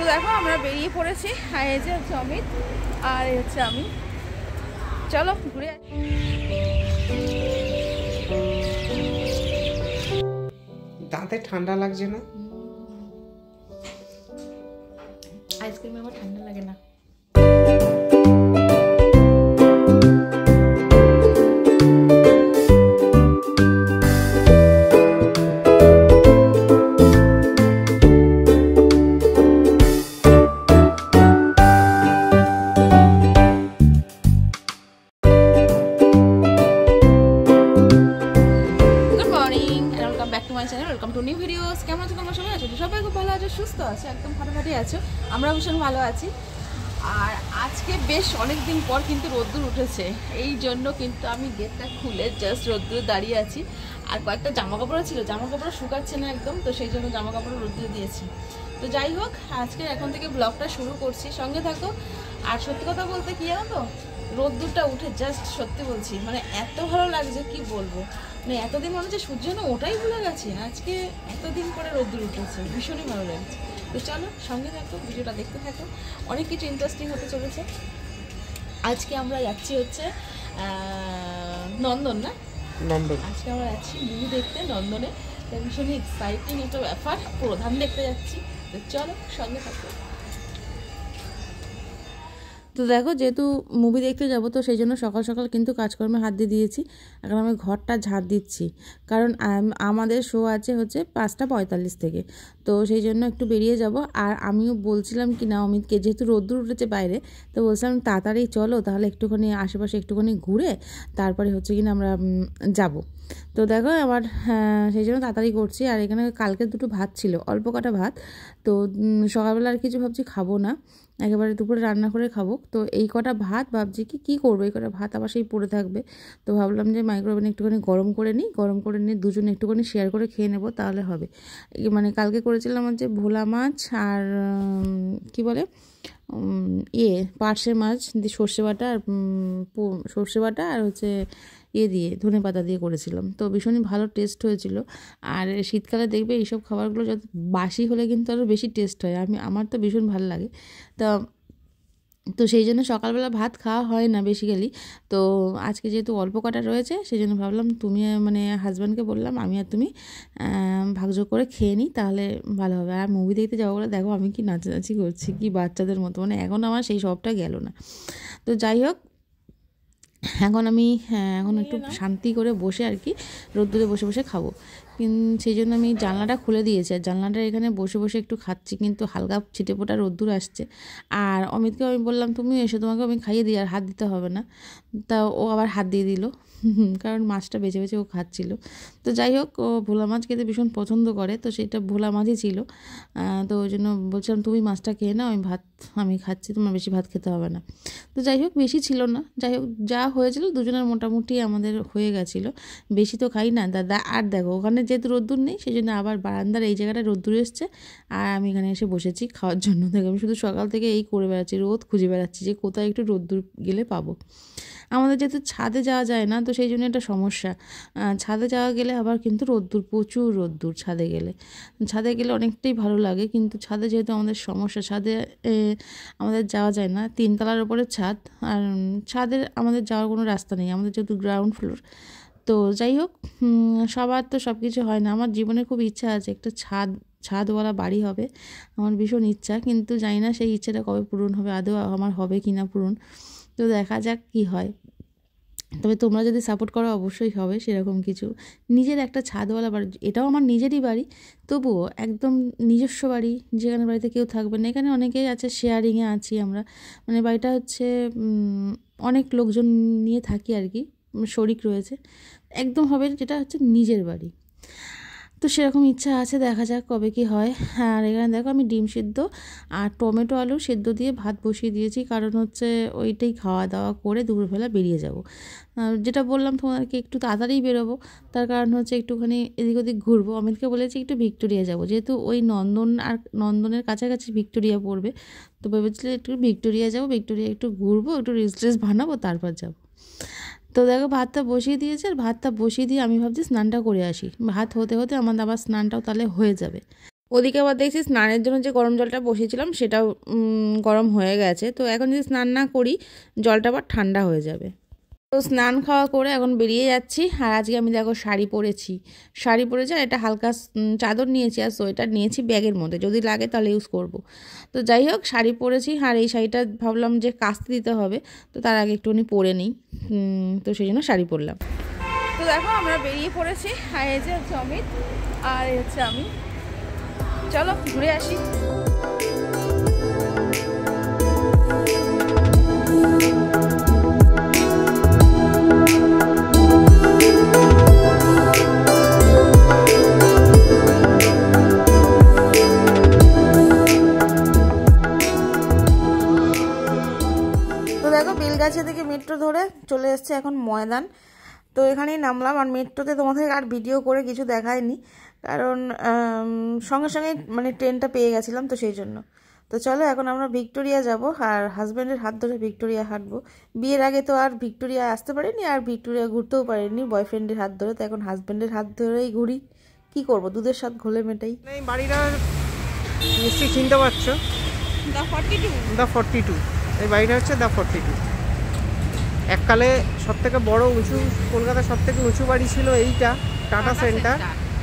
তো দেখো আমরা বেরিয়ে পড়েছি আর এই যে হচ্ছে অমিত আর এই হচ্ছে আমি চলো ঘুরে দাঁতে ঠান্ডা লাগছে না আইসক্রিমে আমার ঠান্ডা লাগে না আর আজকে বেশ অনেক দিন পর কিন্তু রোদ্দুর উঠেছে এই জন্য কিন্তু আমি গেটটা খুলে জাস্ট রোদ্দুর দাঁড়িয়ে আছি আর কয়েকটা জামা কাপড়ও ছিল জামা কাপড় শুকাচ্ছে না একদম তো সেই জন্য জামা কাপড় রোদ্দুর দিয়েছি তো যাই হোক আজকে এখন থেকে ব্লগটা শুরু করছি সঙ্গে থাকো আর সত্যি কথা বলতে কি জানো তো রোদ্দুরটা উঠে জাস্ট সত্যি বলছি মানে এত ভালো লাগছে কি বলবো মানে এতদিন মনে হচ্ছে সূর্য না ওটাই ভুলে গেছে আজকে এতদিন পরে রোদ্দুর উঠেছে ভীষণই ভালো লাগছে তো চলো সঙ্গে থাকো ভিডিওটা দেখতে থাকো অনেক কিছু ইন্টারেস্টিং হতে চলেছে আজকে আমরা যাচ্ছি হচ্ছে নন্দন না নন্দন আজকে আমরা যাচ্ছি মুভি দেখতে নন্দনে ভীষণই এক্সাইটিং একটা ব্যাপার প্রধান দেখতে যাচ্ছি তো চলো সঙ্গে থাকো তো দেখো যেহেতু মুভি দেখতে যাব তো সেই জন্য সকাল সকাল কিন্তু কাজকর্মে হাত দিয়ে দিয়েছি এখন আমি ঘরটা ঝাঁট দিচ্ছি কারণ আমাদের শো আছে হচ্ছে পাঁচটা পঁয়তাল্লিশ থেকে তো সেই জন্য একটু বেরিয়ে যাব আর আমিও বলছিলাম কি না অমিতকে যেহেতু রোদ্দুর উঠেছে বাইরে তো বলছিলাম তাড়াতাড়ি চলো তাহলে একটুখানি আশেপাশে একটুখানি ঘুরে তারপরে হচ্ছে কি না আমরা যাব তো দেখো আবার হ্যাঁ, সেই জন্য তাড়াতাড়ি করছি আর এখানে কালকে দুটো ভাত ছিল অল্প কটা ভাত তো সকালবেলা আর কিছু ভাবছি খাবো না একেবারে দুপুরে রান্না করে খাবো তো এই কটা ভাত ভাবছি কি কি করবো এই কটা ভাত আবার সেই পড়ে থাকবে তো ভাবলাম যে মাইক্রোওভেনে একটুখানি গরম করে নিই গরম করে নিয়ে দুজনে একটুখানি শেয়ার করে খেয়ে নেবো তাহলে হবে মানে কালকে করেছিলাম হচ্ছে ভোলা মাছ আর কি বলে ইয়ে পার্শে মাছ দিয়ে সর্ষে বাটা আর সর্ষে বাটা আর হচ্ছে ইয়ে দিয়ে ধনে পাতা দিয়ে করেছিলাম তো ভীষণই ভালো টেস্ট হয়েছিল আর শীতকালে দেখবে এইসব খাবারগুলো যত বাসি হলে কিন্তু আরও বেশি টেস্ট হয় আমি আমার তো ভীষণ ভালো লাগে তা তো সেই জন্য সকালবেলা ভাত খাওয়া হয় না বেসিক্যালি তো আজকে যেহেতু অল্প কটা রয়েছে সেই জন্য ভাবলাম তুমি মানে হাজব্যান্ডকে বললাম আমি আর তুমি ভাগযোগ করে খেয়ে নিই তাহলে ভালো হবে আর মুভি দেখতে যাবো বলে দেখো আমি কি নাচানাচি করছি কি বাচ্চাদের মতো মানে এখন আমার সেই সবটা গেল না তো যাই হোক এখন আমি হ্যাঁ, এখন একটু শান্তি করে বসে আর কি রোদ্দুরে বসে বসে খাবো সেই জন্য আমি জানলাটা খুলে দিয়েছি আর জানলাটা এখানে বসে বসে একটু খাচ্ছি কিন্তু হালকা ছিটে পোটা রোদ্দুর আসছে আর অমিতকে আমি বললাম তুমি এসে তোমাকে আমি খাইয়ে দিই আর হাত দিতে হবে না তা ও আবার হাত দিয়ে দিল কারণ মাছটা বেছে বেছে ও খাচ্ছিল তো যাই হোক ও ভোলা মাছ খেতে ভীষণ পছন্দ করে তো সেটা ভোলা মাছই ছিল তো ওই জন্য বলছিলাম তুমি মাছটা খেয়ে নাও আমি ভাত আমি খাচ্ছি তোমার বেশি ভাত খেতে হবে না তো যাই হোক বেশি ছিল না যাই হোক যা হয়েছিল দুজনের মোটামুটি আমাদের হয়ে গেছিলো বেশি তো খাই না দাদা আর দেখো ওখানে যেহেতু রোদ্দুর নেই সেই জন্য আবার বারান্দার এই জায়গাটা রোদ্দুর এসছে আর আমি এখানে এসে বসেছি খাওয়ার জন্য দেখে আমি শুধু সকাল থেকে এই করে বেড়াচ্ছি রোদ খুঁজে বেড়াচ্ছি যে কোথায় একটু রোদ্দুর গেলে পাবো আমাদের যেহেতু ছাদে যাওয়া যায় না তো সেই জন্য একটা সমস্যা ছাদে যাওয়া গেলে আবার কিন্তু রোদ্দুর প্রচুর রোদ্দুর ছাদে গেলে ছাদে গেলে অনেকটাই ভালো লাগে কিন্তু ছাদে যেহেতু আমাদের সমস্যা ছাদে আমাদের যাওয়া যায় না তিনতলার ওপরে ছাদ আর ছাদের আমাদের যাওয়ার কোনো রাস্তা নেই আমাদের যেহেতু গ্রাউন্ড ফ্লোর তো যাই হোক সবার তো সব কিছু হয় না আমার জীবনে খুব ইচ্ছা আছে একটা ছাদ ছাদওয়ালা বাড়ি হবে আমার ভীষণ ইচ্ছা কিন্তু জানি না সেই ইচ্ছাটা কবে পূরণ হবে আদৌ আমার হবে কি না পূরণ তো দেখা যাক কি হয় তবে তোমরা যদি সাপোর্ট করো অবশ্যই হবে সেরকম কিছু নিজের একটা ছাদওয়ালা বাড়ি এটাও আমার নিজেরই বাড়ি তবুও একদম নিজস্ব বাড়ি যেখানে বাড়িতে কেউ থাকবে না এখানে অনেকেই আছে শেয়ারিংয়ে আছি আমরা মানে বাড়িটা হচ্ছে অনেক লোকজন নিয়ে থাকি আর কি শরিক রয়েছে একদম হবে যেটা হচ্ছে নিজের বাড়ি তো সেরকম ইচ্ছা আছে দেখা যাক কবে কি হয় আর এখানে দেখো আমি ডিম সিদ্ধ আর টমেটো আলু সেদ্ধ দিয়ে ভাত বসিয়ে দিয়েছি কারণ হচ্ছে ওইটাই খাওয়া দাওয়া করে দুপুরবেলা বেরিয়ে যাব যেটা বললাম তোমাদেরকে একটু তাড়াতাড়ি বেরোবো তার কারণ হচ্ছে একটুখানি এদিক ওদিক ঘুরবো অমিতকে বলেছি একটু ভিক্টোরিয়া যাব যেহেতু ওই নন্দন আর নন্দনের কাছাকাছি ভিক্টোরিয়া পড়বে তো ভেবেছিলে একটু ভিক্টোরিয়া যাব ভিক্টোরিয়া একটু ঘুরবো একটু রিস্ট্রেস বানাবো তারপর যাবো তো দেখো ভাতটা বসিয়ে দিয়েছে আর ভাতটা বসিয়ে দিয়ে আমি ভাবছি স্নানটা করে আসি ভাত হতে হতে আমার আবার স্নানটাও তাহলে হয়ে যাবে ওদিকে আবার দেখছি স্নানের জন্য যে গরম জলটা বসিয়েছিলাম সেটাও গরম হয়ে গেছে তো এখন যদি স্নান না করি জলটা আবার ঠান্ডা হয়ে যাবে তো স্নান খাওয়া করে এখন বেরিয়ে যাচ্ছি আর আজকে আমি দেখো শাড়ি পরেছি শাড়ি পরেছি আর এটা হালকা চাদর নিয়েছি আর সোয়েটার নিয়েছি ব্যাগের মধ্যে যদি লাগে তাহলে ইউজ করব। তো যাই হোক শাড়ি পরেছি আর এই শাড়িটা ভাবলাম যে কাস্তে দিতে হবে তো তার আগে একটুখানি পরে নিই তো সেই জন্য শাড়ি পরলাম তো দেখো আমরা বেরিয়ে পড়েছি আর এই যে হচ্ছে অমিত আর হচ্ছে আমি চলো ঘুরে আসি চলে এসছে এখন ময়দান তো এখানেই নামলাম আর মেট্রোতে তোমাদের আর ভিডিও করে কিছু দেখায়নি কারণ সঙ্গে সঙ্গে মানে ট্রেনটা পেয়ে গেছিলাম তো সেই জন্য তো চলো এখন আমরা ভিক্টোরিয়া যাব আর হাজব্যান্ডের হাত ধরে ভিক্টোরিয়া হাঁটবো বিয়ের আগে তো আর ভিক্টোরিয়া আসতে পারিনি আর ভিক্টোরিয়া ঘুরতেও পারিনি বয়ফ্রেন্ডের হাত ধরে তো এখন হাজব্যান্ডের হাত ধরেই ঘুরি কি করব দুধের স্বাদ ঘোলে মেটাই বাড়িটা নিশ্চয়ই চিনতে পারছো the forty two the forty two এই বাড়িটা হচ্ছে দ্য ফর্টি টু এককালে সবথেকে বড় উঁচু কলকাতার সবথেকে উঁচু বাড়ি ছিল এইটা টাটা সেন্টার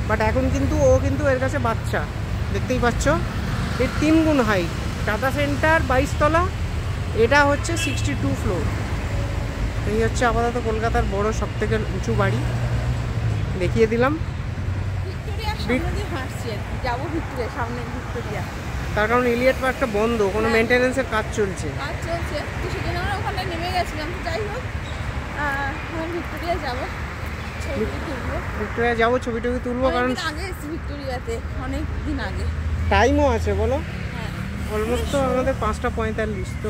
বাট এখন কিন্তু ও কিন্তু এর কাছে বাচ্চা দেখতেই পাচ্ছ এর তিন গুণ হাই টাটা সেন্টার বাইশতলা এটা হচ্ছে সিক্সটি টু ফ্লোর এই হচ্ছে আপাতত কলকাতার বড় সব থেকে উঁচু বাড়ি দেখিয়ে দিলাম তার কারণ ইলিয়াট পার্কটা বন্ধ কোনো মেনটেন্সের হ্যাঁ। কাজ চলছে কাজ চলছে রাস্তায় নেমে গেছিলাম যাই হোক এখন ভিক্টোরিয়া যাবো ভিক্টোরিয়া যাবো ছবি টবি তুলবো কারণ আগে এসেছি ভিক্টোরিয়াতে অনেক আগে টাইমও আছে বলো অলমোস্ট হ্যাঁ। তো আমাদের পাঁচটা পঁয়তাল্লিশ তো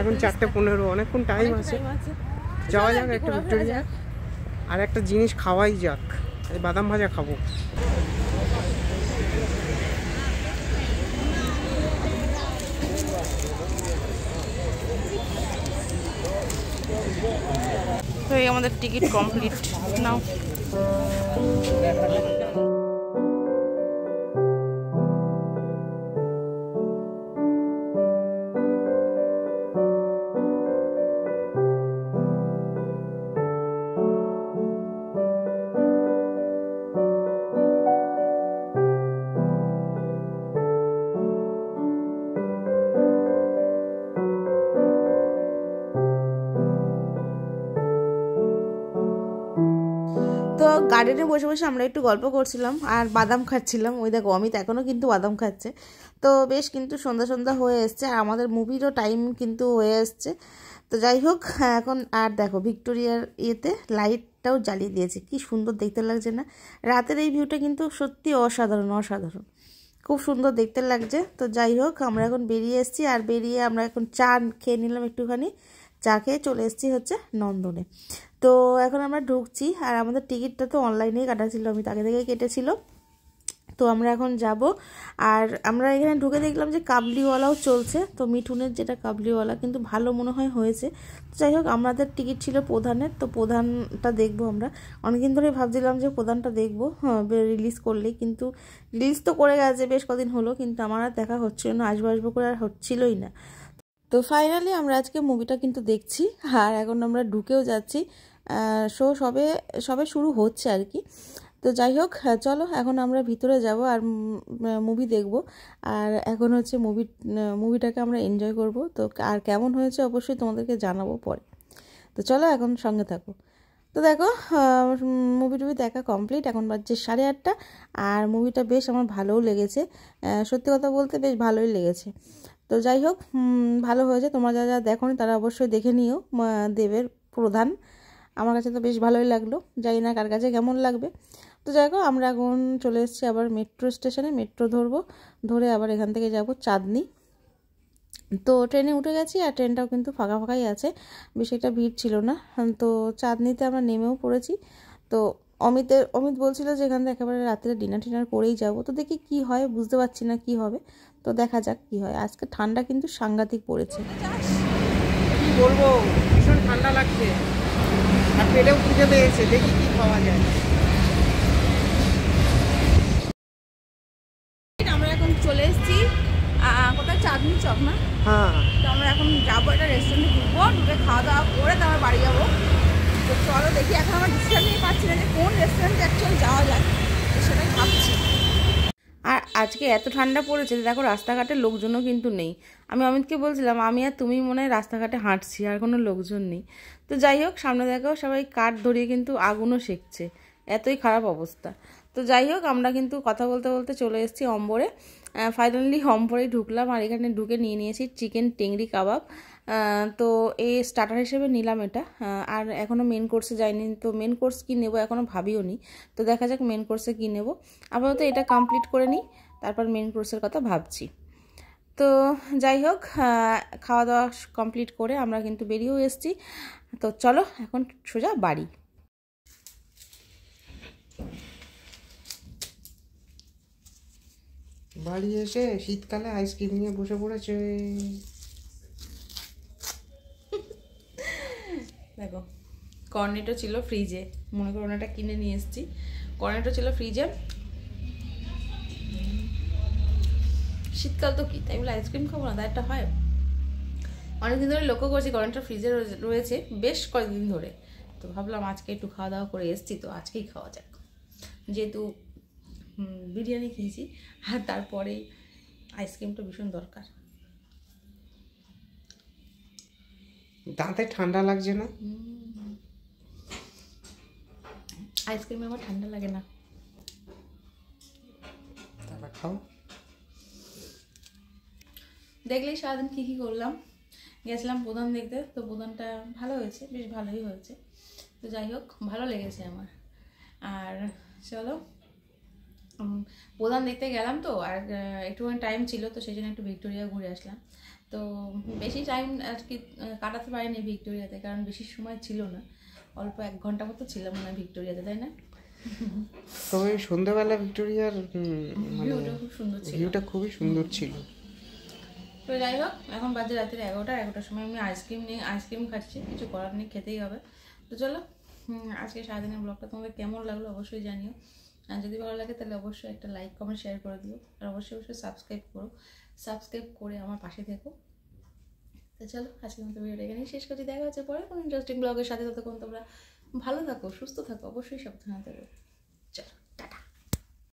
এখন চারটে হ্যাঁ। পনেরো অনেকক্ষণ টাইম আছে যাওয়া যাক একটা ভিক্টোরিয়া আর একটা জিনিস খাওয়াই যাক বাদাম ভাজা খাবো তো এই আমাদের টিকিট কমপ্লিট নাও গার্ডেনে বসে বসে আমরা একটু গল্প করছিলাম আর বাদাম খাচ্ছিলাম ওই দেখো অমিত এখনও কিন্তু বাদাম খাচ্ছে তো বেশ কিন্তু সন্ধ্যা সন্ধ্যা হয়ে এসছে আর আমাদের মুভিরও টাইম কিন্তু হয়ে এসছে তো যাই হোক হ্যাঁ, এখন আর দেখো ভিক্টোরিয়ার ইয়েতে লাইটটাও জ্বালিয়ে দিয়েছে কি সুন্দর দেখতে লাগছে না রাতের এই ভিউটা কিন্তু সত্যি অসাধারণ অসাধারণ খুব সুন্দর দেখতে লাগছে তো যাই হোক আমরা এখন বেরিয়ে এসেছি আর বেরিয়ে আমরা এখন চা খেয়ে নিলাম একটুখানি চা খেয়ে চলে এসেছি হচ্ছে নন্দনে তো এখন আমরা ঢুকছি আর আমাদের টিকিটটা তো অনলাইনেই কাটা ছিল আমি তাকে থেকে কেটেছিল তো আমরা এখন যাব আর আমরা এখানে ঢুকে দেখলাম যে কাবলিওয়ালাও চলছে তো মিঠুনের যেটা কাবলিওয়ালা কিন্তু ভালো মনে হয় হয়েছে তো যাই হোক আমাদের টিকিট ছিল প্রধানের তো প্রধানটা দেখবো আমরা অনেকদিন ধরে ভাবছিলাম যে প্রধানটা দেখবো হ্যাঁ রিলিজ করলে কিন্তু রিলিজ তো করে গেছে বেশ কদিন হলো কিন্তু আমার আর দেখা হচ্ছিল না আসবো আসবো করে আর হচ্ছিলই না তো ফাইনালি আমরা আজকে মুভিটা কিন্তু দেখছি আর এখন আমরা ঢুকেও যাচ্ছি শো সবে সবে শুরু হচ্ছে আর কি তো যাই হোক চলো এখন আমরা ভিতরে যাব আর মুভি দেখব আর এখন হচ্ছে মুভি মুভিটাকে আমরা এনজয় করব তো আর কেমন হয়েছে অবশ্যই তোমাদেরকে জানাবো পরে তো চলো এখন সঙ্গে থাকো তো দেখো মুভি টুভি দেখা কমপ্লিট এখন বাজছে সাড়ে আটটা আর মুভিটা বেশ আমার ভালোও লেগেছে সত্যি কথা বলতে বেশ ভালোই লেগেছে তো যাই হোক ভালো হয়েছে তোমরা যা যা দেখো তারা অবশ্যই দেখে নিও দেবের প্রধান আমার কাছে তো বেশ ভালোই লাগলো জানি না কার কাছে কেমন লাগবে তো যাই হোক আমরা এখন চলে এসেছি আবার মেট্রো স্টেশনে মেট্রো ধরবো ধরে আবার এখান থেকে যাব চাঁদনি তো ট্রেনে উঠে গেছি আর ট্রেনটাও কিন্তু ফাঁকা ফাঁকাই আছে বেশ একটা ভিড় ছিল না তো চাঁদনিতে আমরা নেমেও পড়েছি তো অমিতের অমিত বলছিল যে এখান থেকে একেবারে রাত্রে ডিনার টিনার করেই যাব তো দেখি কি হয় বুঝতে পারছি না কি হবে তো দেখা যাক কি হয় আজকে ঠান্ডা কিন্তু সাংঘাতিক পড়েছে কি বলবো ভীষণ ঠান্ডা লাগছে আর পেটেও খুঁজে পেয়েছে দেখি কি খাওয়া যায় আমরা এখন চলে এসেছি চাঁদনি চক না হ্যাঁ তো আমরা এখন যাবো একটা রেস্টুরেন্টে ঢুকবো ঢুকে খাওয়া দাওয়া করে তারপর বাড়ি যাবো তো চলো দেখি এখন আমার ডিসিশন নিয়ে পাচ্ছি না যে কোন রেস্টুরেন্টে অ্যাকচুয়াল যাওয়া যায় তো সেটাই ভাবছি আর আজকে এত ঠান্ডা পড়েছে দেখো রাস্তাঘাটে লোকজনও কিন্তু নেই আমি অমিতকে বলছিলাম আমি আর তুমি মনে হয় রাস্তাঘাটে হাঁটছি আর কোনো লোকজন নেই তো যাই হোক সামনে দেখাও সবাই কাঠ ধরিয়ে কিন্তু আগুনও শেখছে এতই খারাপ অবস্থা তো যাই হোক আমরা কিন্তু কথা বলতে বলতে চলে এসেছি অম্বরে ফাইনালি অম্বরে ঢুকলাম আর এখানে ঢুকে নিয়ে নিয়েছি চিকেন টেংরি কাবাব তো এই স্টার্টার হিসেবে নিলাম এটা আর এখনও মেন কোর্সে যাইনি তো মেন কোর্স কী নেবো এখনও ভাবিও নি তো দেখা যাক মেন কোর্সে কী নেবো আপাতত এটা কমপ্লিট করে নিই তারপর মেন কোর্সের কথা ভাবছি তো যাই হোক খাওয়া দাওয়া কমপ্লিট করে আমরা কিন্তু বেরিয়েও এসেছি তো চলো এখন সোজা বাড়ি বাড়ি এসে শীতকালে আইসক্রিম নিয়ে বসে পড়েছে দেখো কর্নেটো ছিল ফ্রিজে মনে করো ওনাটা কিনে নিয়ে এসেছি কর্নেটো ছিল ফ্রিজে শীতকাল তো কি তাই বলে আইসক্রিম খাবো না একটা হয় অনেকদিন ধরে লক্ষ্য করছি কর্নেটো ফ্রিজে রয়েছে বেশ কয়েকদিন ধরে তো ভাবলাম আজকে একটু খাওয়া দাওয়া করে এসেছি তো আজকেই খাওয়া যাক যেহেতু বিরিয়ানি খেয়েছি আর তারপরে আইসক্রিমটা ভীষণ দরকার দাঁতে ঠান্ডা লাগছে না আইসক্রিমে আমার ঠান্ডা লাগে না তারপর খাও দেখলেই সারাদিন কী কী করলাম গেছিলাম প্রধান দেখতে তো প্রধানটা ভালো হয়েছে বেশ ভালোই হয়েছে তো যাই হোক ভালো লেগেছে আমার আর চলো প্রধান দেখতে গেলাম তো আর একটুখানি টাইম ছিল তো সেই জন্য একটু ভিক্টোরিয়া ঘুরে আসলাম তো বেশি টাইম আর কি কাটাতে পারিনি ভিক্টোরিয়াতে কারণ বেশি সময় ছিল না অল্প এক ঘন্টা মতো ছিলাম মানে ভিক্টোরিয়াতে তাই না তবে সন্ধ্যাবেলা ভিক্টোরিয়ার মানে ভিউটা খুব সুন্দর ছিল ভিউটা খুবই সুন্দর ছিল তো যাই হোক এখন বাজে রাতের এগারোটা এগারোটার সময় আমি আইসক্রিম নিয়ে আইসক্রিম খাচ্ছি কিছু করার নেই খেতেই হবে তো চলো আজকে সারাদিনের ব্লগটা তোমাদের কেমন লাগলো অবশ্যই জানিও আর যদি ভালো লাগে তাহলে অবশ্যই একটা লাইক কমেন্ট শেয়ার করে দিও আর অবশ্যই অবশ্যই সাবস্ক্রাইব করো সাবস্ক্রাইব করে আমার পাশে থেকো তো চলো আজকের মতো ভিডিওটা এখানেই শেষ করছি দেখা হচ্ছে পরে কোনো ইন্টারেস্টিং ব্লগের সাথে ততক্ষণ তোমরা ভালো থাকো সুস্থ থাকো অবশ্যই সাবধানে থাকবে